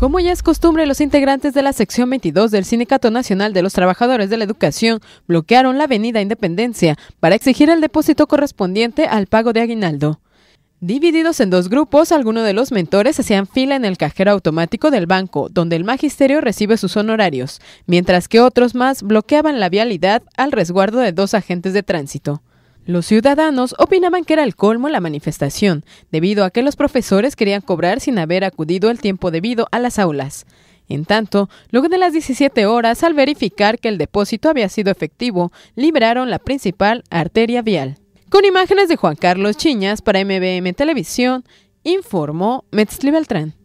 Como ya es costumbre, los integrantes de la sección 22 del Sindicato Nacional de los Trabajadores de la Educación bloquearon la avenida Independencia para exigir el depósito correspondiente al pago de aguinaldo. Divididos en dos grupos, algunos de los mentores hacían fila en el cajero automático del banco, donde el magisterio recibe sus honorarios, mientras que otros más bloqueaban la vialidad al resguardo de dos agentes de tránsito. Los ciudadanos opinaban que era el colmo la manifestación, debido a que los profesores querían cobrar sin haber acudido el tiempo debido a las aulas. En tanto, luego de las 17 horas, al verificar que el depósito había sido efectivo, liberaron la principal arteria vial. Con imágenes de Juan Carlos Chiñas para MBM Televisión, informó Metzli Beltrán.